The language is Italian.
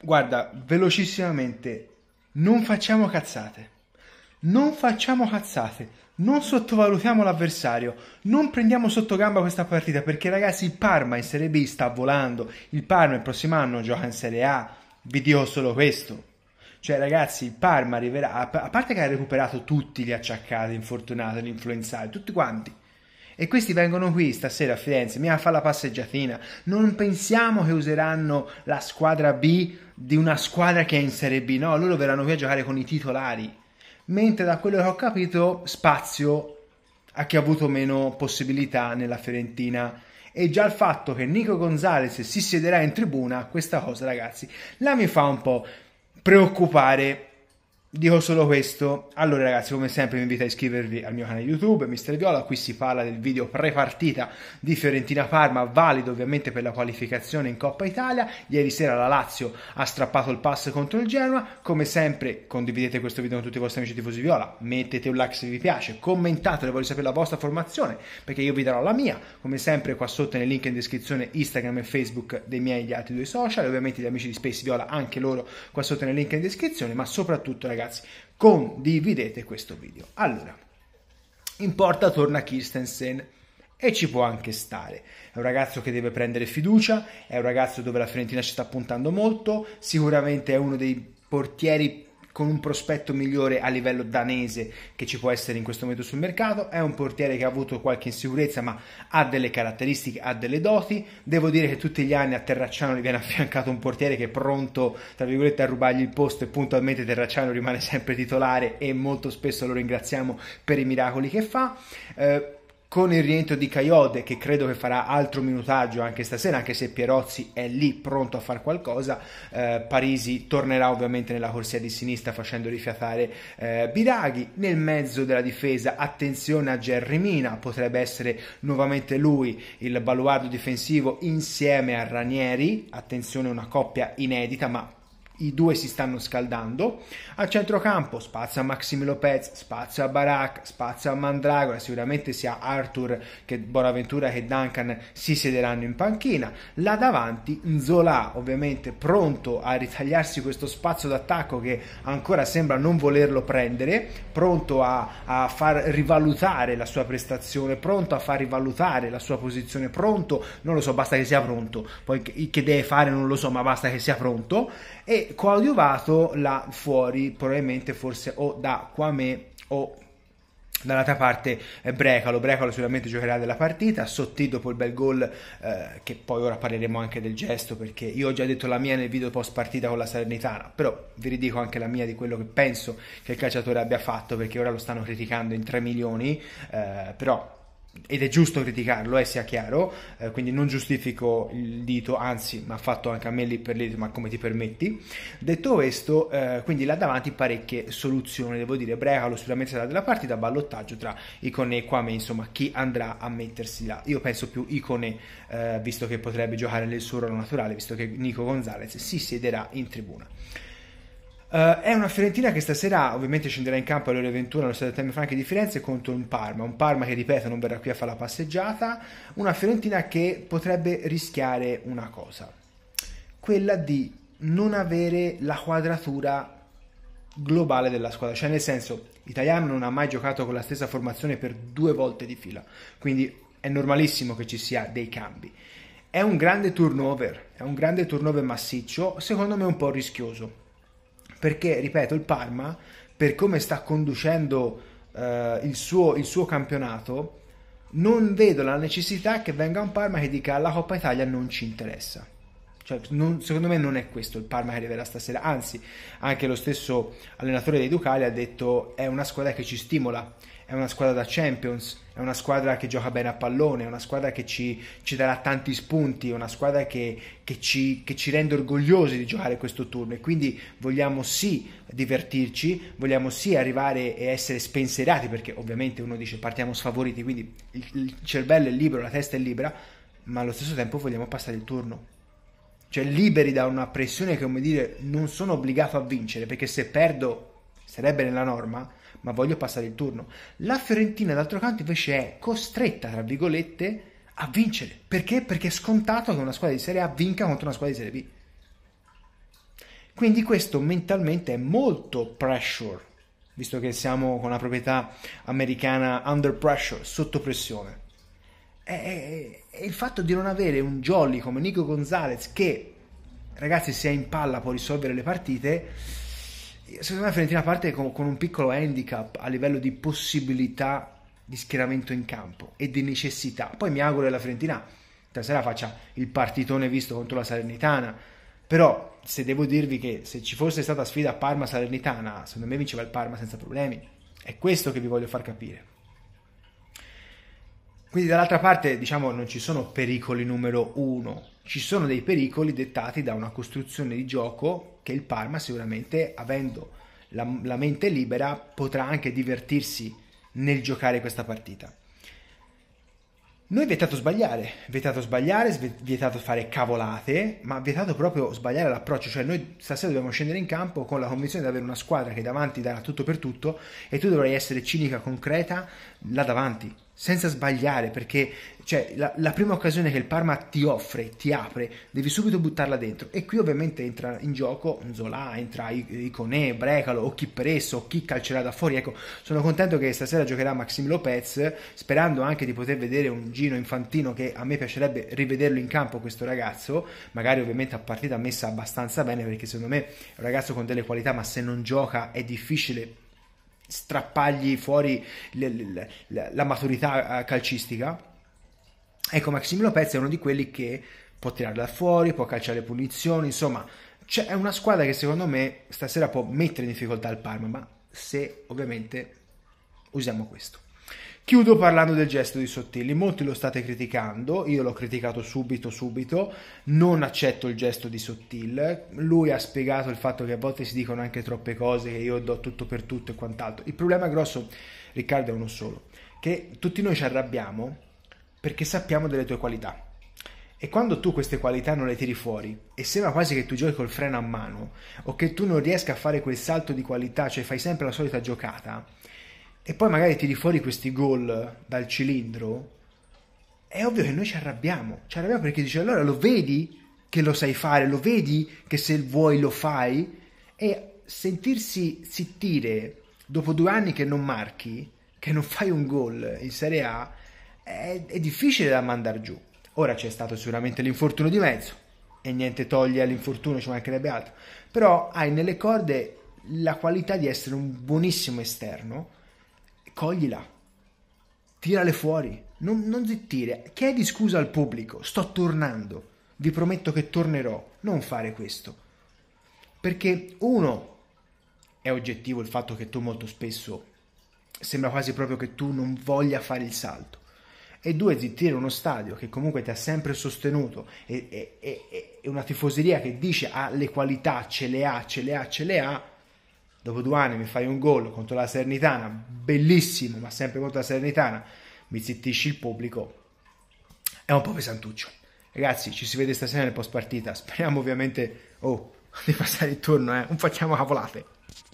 guarda, velocissimamente, non facciamo cazzate. Non facciamo cazzate, non sottovalutiamo l'avversario, non prendiamo sotto gamba questa partita perché ragazzi il Parma in Serie B sta volando, il Parma il prossimo anno gioca in Serie A, vi dico solo questo. Cioè ragazzi il Parma arriverà, a parte che ha recuperato tutti gli acciaccati, infortunati, gli influenzati, tutti quanti, e questi vengono qui stasera a Firenze, mi fa la passeggiatina. Non pensiamo che useranno la squadra B di una squadra che è in Serie B, no, loro verranno qui a giocare con i titolari. Mentre da quello che ho capito, spazio a chi ha avuto meno possibilità nella Fiorentina e già il fatto che Nico Gonzalez si siederà in tribuna, questa cosa ragazzi, la mi fa un po' preoccupare Dico solo questo, allora ragazzi come sempre vi invito a iscrivervi al mio canale YouTube Mister Viola, qui si parla del video pre-partita di Fiorentina-Parma, valido ovviamente per la qualificazione in Coppa Italia, ieri sera la Lazio ha strappato il pass contro il Genoa, come sempre condividete questo video con tutti i vostri amici tifosi Viola, mettete un like se vi piace, commentatele, voglio sapere la vostra formazione perché io vi darò la mia, come sempre qua sotto nel link in descrizione Instagram e Facebook dei miei e gli altri due social, ovviamente gli amici di Space Viola anche loro qua sotto nel link in descrizione, ma soprattutto ragazzi ragazzi, condividete questo video. Allora, in porta torna Kirstensen e ci può anche stare. È un ragazzo che deve prendere fiducia, è un ragazzo dove la Fiorentina ci sta puntando molto, sicuramente è uno dei portieri con un prospetto migliore a livello danese che ci può essere in questo momento sul mercato. È un portiere che ha avuto qualche insicurezza, ma ha delle caratteristiche, ha delle doti. Devo dire che tutti gli anni a Terracciano gli viene affiancato un portiere che è pronto, tra virgolette, a rubargli il posto e puntualmente Terracciano rimane sempre titolare e molto spesso lo ringraziamo per i miracoli che fa. Eh, con il rientro di Caiode che credo che farà altro minutaggio anche stasera anche se Pierozzi è lì pronto a fare qualcosa eh, Parisi tornerà ovviamente nella corsia di sinistra facendo rifiatare eh, Biraghi nel mezzo della difesa attenzione a Gerrimina potrebbe essere nuovamente lui il baluardo difensivo insieme a Ranieri attenzione una coppia inedita ma i due si stanno scaldando. Al centrocampo spazio a Maxim Lopez, spazio a Barak, spazio a Mandragora, sicuramente sia Arthur che Bonaventura che Duncan si siederanno in panchina. Là davanti Nzola, ovviamente pronto a ritagliarsi questo spazio d'attacco che ancora sembra non volerlo prendere, pronto a, a far rivalutare la sua prestazione, pronto a far rivalutare la sua posizione, pronto, non lo so, basta che sia pronto, poi che deve fare non lo so, ma basta che sia pronto. E coadiuvato là fuori, probabilmente forse o da Quame o dall'altra parte eh, Brecalo, Brecalo sicuramente giocherà della partita, Sotti dopo il bel gol eh, che poi ora parleremo anche del gesto perché io ho già detto la mia nel video post partita con la Salernitana, però vi ridico anche la mia di quello che penso che il calciatore abbia fatto perché ora lo stanno criticando in 3 milioni, eh, però ed è giusto criticarlo, eh, sia chiaro, eh, quindi non giustifico il dito, anzi, mi ha fatto anche a me lì per lì, ma come ti permetti. Detto questo, eh, quindi là davanti parecchie soluzioni, devo dire, Breca lo sicuramente sarà della partita, ballottaggio tra Icone e Kwame, insomma, chi andrà a mettersi là. Io penso più Icone, eh, visto che potrebbe giocare nel suo ruolo naturale, visto che Nico Gonzalez si siederà in tribuna. Uh, è una Fiorentina che stasera ovviamente scenderà in campo alle ore 21 allo stadio Temme Franchi di Firenze contro un Parma, un Parma che ripeto non verrà qui a fare la passeggiata, una Fiorentina che potrebbe rischiare una cosa, quella di non avere la quadratura globale della squadra, cioè nel senso italiano non ha mai giocato con la stessa formazione per due volte di fila, quindi è normalissimo che ci sia dei cambi. È un grande turnover, è un grande turnover massiccio, secondo me un po' rischioso perché, ripeto, il Parma, per come sta conducendo eh, il, suo, il suo campionato, non vedo la necessità che venga un Parma che dica la Coppa Italia non ci interessa. Cioè, non, secondo me non è questo il Parma che arriverà stasera, anzi anche lo stesso allenatore dei Ducali ha detto è una squadra che ci stimola è una squadra da Champions, è una squadra che gioca bene a pallone, è una squadra che ci, ci darà tanti spunti, è una squadra che, che, ci, che, ci, rende orgogliosi di giocare questo turno e quindi vogliamo sì divertirci, vogliamo sì arrivare e essere spensierati perché ovviamente uno dice partiamo sfavoriti, quindi il, il cervello è libero, la testa è libera, ma allo stesso tempo vogliamo passare il turno cioè liberi da una pressione che come dire non sono obbligato a vincere perché se perdo sarebbe nella norma, ma voglio passare il turno. La Fiorentina, d'altro canto, invece è costretta, tra virgolette, a vincere. Perché? Perché è scontato che una squadra di Serie A vinca contro una squadra di Serie B. Quindi questo mentalmente è molto pressure, visto che siamo con la proprietà americana under pressure, sotto pressione. E, il fatto di non avere un jolly come Nico Gonzalez che, ragazzi, se è in palla può risolvere le partite, secondo me Fiorentina parte con, con, un piccolo handicap a livello di possibilità di schieramento in campo e di necessità. Poi mi auguro che la Fiorentina stasera faccia il partitone visto contro la Salernitana, però se devo dirvi che se ci fosse stata sfida Parma-Salernitana, secondo me vinceva il Parma senza problemi. È questo che vi voglio far capire. Quindi dall'altra parte diciamo non ci sono pericoli numero uno, ci sono dei pericoli dettati da una costruzione di gioco che il Parma sicuramente avendo la, la mente libera potrà anche divertirsi nel giocare questa partita. Noi vietato sbagliare, vietato sbagliare, vietato fare cavolate, ma vietato proprio sbagliare l'approccio, cioè noi stasera dobbiamo scendere in campo con la convinzione di avere una squadra che davanti darà tutto per tutto e tu dovrai essere cinica, concreta là davanti, senza sbagliare, perché cioè, la, la, prima occasione che il Parma ti offre, ti apre, devi subito buttarla dentro. E qui ovviamente entra in gioco Zola, entra Iconè, Brecalo o chi per esso, o chi calcerà da fuori. Ecco, sono contento che stasera giocherà Maxim Lopez, sperando anche di poter vedere un Gino Infantino che a me piacerebbe rivederlo in campo questo ragazzo, magari ovviamente a partita messa abbastanza bene, perché secondo me è un ragazzo con delle qualità, ma se non gioca è difficile strappargli fuori le, le, le, la maturità eh, calcistica. Ecco, Maxim Lopez è uno di quelli che può tirarla fuori, può calciare le punizioni, insomma, c'è cioè una squadra che secondo me stasera può mettere in difficoltà il Parma, ma se ovviamente usiamo questo. Chiudo parlando del gesto di Sottili, molti lo state criticando, io l'ho criticato subito subito, non accetto il gesto di Sottili, lui ha spiegato il fatto che a volte si dicono anche troppe cose, che io do tutto per tutto e quant'altro. Il problema grosso, Riccardo, è uno solo, che tutti noi ci arrabbiamo perché sappiamo delle tue qualità. E quando tu queste qualità non le tiri fuori e sembra quasi che tu giochi col freno a mano o che tu non riesca a fare quel salto di qualità, cioè fai sempre la solita giocata, e poi magari tiri fuori questi gol dal cilindro, è ovvio che noi ci arrabbiamo. Ci arrabbiamo perché dici allora lo vedi che lo sai fare, lo vedi che se vuoi lo fai. E sentirsi zittire dopo due anni che non marchi, che non fai un gol in Serie A, è, è difficile da mandare giù. Ora c'è stato sicuramente l'infortunio di mezzo e niente toglie all'infortunio, ci mancherebbe altro. Però hai nelle corde la qualità di essere un buonissimo esterno coglila, tirale fuori, non, non zittire, chiedi scusa al pubblico, sto tornando, vi prometto che tornerò, non fare questo. Perché uno, è oggettivo il fatto che tu molto spesso sembra quasi proprio che tu non voglia fare il salto. E due, zittire uno stadio che comunque ti ha sempre sostenuto e, e, e, e una tifoseria che dice ha ah, le qualità, ce le ha, ce le ha, ce le ha dopo due anni mi fai un gol contro la Sernitana, bellissimo, ma sempre contro la Sernitana, mi zittisci il pubblico, è un po' pesantuccio. Ragazzi, ci si vede stasera nel post partita, speriamo ovviamente oh, di passare il turno, eh? non facciamo cavolate.